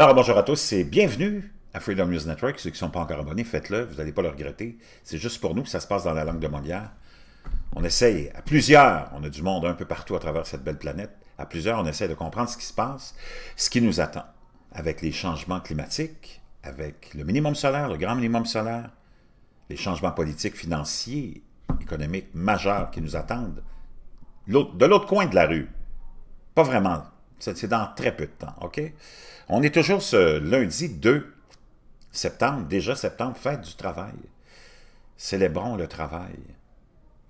Alors, bonjour à tous et bienvenue à Freedom News Network. Ceux qui ne sont pas encore abonnés, faites-le, vous n'allez pas le regretter. C'est juste pour nous, ça se passe dans la langue de Molière. On essaye à plusieurs, on a du monde un peu partout à travers cette belle planète, à plusieurs, on essaie de comprendre ce qui se passe, ce qui nous attend avec les changements climatiques, avec le minimum solaire, le grand minimum solaire, les changements politiques, financiers, économiques majeurs qui nous attendent de l'autre coin de la rue. Pas vraiment c'est dans très peu de temps, OK? On est toujours ce lundi 2 septembre, déjà septembre, fête du travail. Célébrons le travail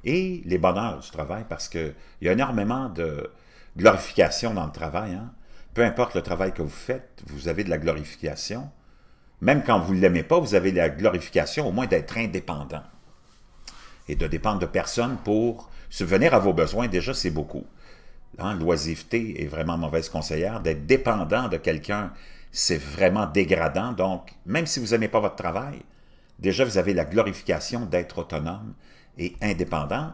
et les bonheurs du travail parce qu'il y a énormément de glorification dans le travail. Hein? Peu importe le travail que vous faites, vous avez de la glorification. Même quand vous ne l'aimez pas, vous avez la glorification au moins d'être indépendant et de dépendre de personne pour subvenir à vos besoins. Déjà, c'est beaucoup. Hein, l'oisiveté est vraiment mauvaise conseillère. D'être dépendant de quelqu'un, c'est vraiment dégradant. Donc, même si vous n'aimez pas votre travail, déjà vous avez la glorification d'être autonome et indépendant.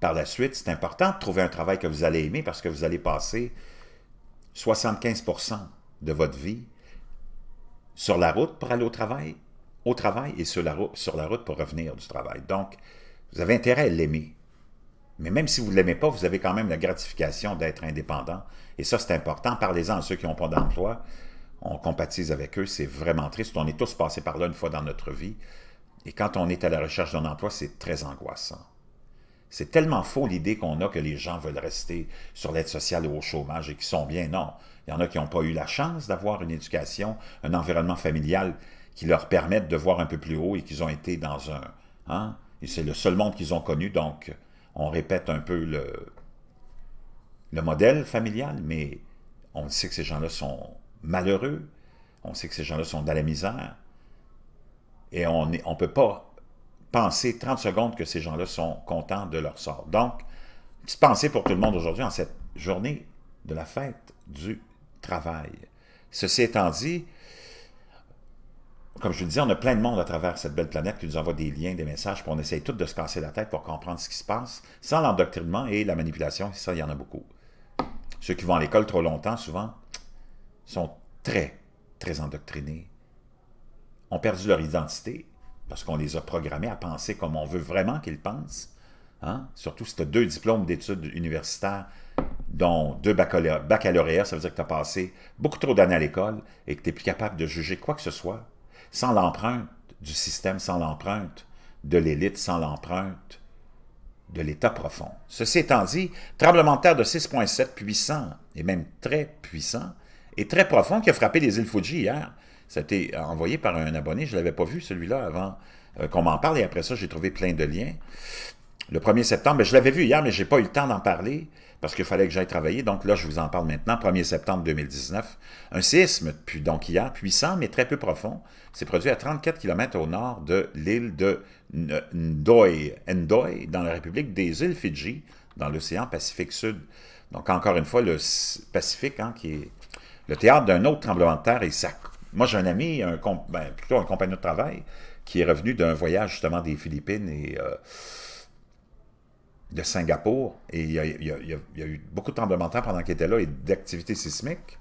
Par la suite, c'est important de trouver un travail que vous allez aimer parce que vous allez passer 75 de votre vie sur la route pour aller au travail, au travail et sur la, sur la route pour revenir du travail. Donc, vous avez intérêt à l'aimer. Mais même si vous ne l'aimez pas, vous avez quand même la gratification d'être indépendant. Et ça, c'est important. Parlez-en à ceux qui n'ont pas d'emploi. On compatise avec eux. C'est vraiment triste. On est tous passés par là une fois dans notre vie. Et quand on est à la recherche d'un emploi, c'est très angoissant. C'est tellement faux l'idée qu'on a que les gens veulent rester sur l'aide sociale ou au chômage et qui sont bien. Non, il y en a qui n'ont pas eu la chance d'avoir une éducation, un environnement familial qui leur permette de voir un peu plus haut et qu'ils ont été dans un... Hein? Et c'est le seul monde qu'ils ont connu, donc on répète un peu le, le modèle familial, mais on sait que ces gens-là sont malheureux, on sait que ces gens-là sont dans la misère, et on ne peut pas penser 30 secondes que ces gens-là sont contents de leur sort. Donc, petite pensée pour tout le monde aujourd'hui en cette journée de la fête du travail. Ceci étant dit, comme je le disais, on a plein de monde à travers cette belle planète qui nous envoie des liens, des messages, Pour on essaye tous de se casser la tête pour comprendre ce qui se passe, sans l'endoctrinement et la manipulation, ça, il y en a beaucoup. Ceux qui vont à l'école trop longtemps, souvent, sont très, très endoctrinés, ont perdu leur identité, parce qu'on les a programmés à penser comme on veut vraiment qu'ils pensent, hein? surtout si tu as deux diplômes d'études universitaires dont deux baccalauréats, ça veut dire que tu as passé beaucoup trop d'années à l'école et que tu n'es plus capable de juger quoi que ce soit sans l'empreinte du système, sans l'empreinte de l'élite, sans l'empreinte de l'État profond. Ceci étant dit, tremblement de terre de 6,7 puissant, et même très puissant, et très profond, qui a frappé les îles Fuji hier. Ça a été envoyé par un abonné, je ne l'avais pas vu celui-là avant euh, qu'on m'en parle, et après ça, j'ai trouvé plein de liens. Le 1er septembre, ben, je l'avais vu hier, mais je n'ai pas eu le temps d'en parler parce qu'il fallait que j'aille travailler. Donc là, je vous en parle maintenant, 1er septembre 2019. Un séisme, puis donc hier, puissant mais très peu profond, s'est produit à 34 km au nord de l'île de Ndoy, Ndoy, dans la République des îles Fidji, dans l'océan Pacifique Sud. Donc encore une fois, le Pacifique, hein, qui est le théâtre d'un autre tremblement de terre, et ça... Moi, j'ai un ami, un ben, plutôt un compagnon de travail, qui est revenu d'un voyage justement des Philippines et... Euh, de Singapour, et il y, a, eu beaucoup de tremblements de terre pendant qu'ils était là et d'activités sismiques.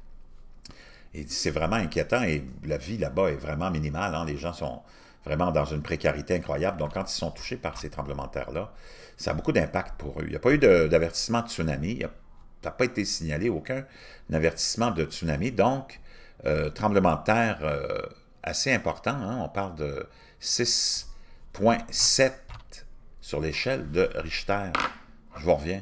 Et c'est vraiment inquiétant et la vie là-bas est vraiment minimale. Hein. Les gens sont vraiment dans une précarité incroyable. Donc, quand ils sont touchés par ces tremblements de terre-là, ça a beaucoup d'impact pour eux. Il n'y a pas eu d'avertissement de, tsunami. Il n'a pas été signalé aucun avertissement de tsunami. Donc, euh, tremblement de terre euh, assez important. Hein. On parle de 6,7 sur l'échelle de Richter. Je vous reviens.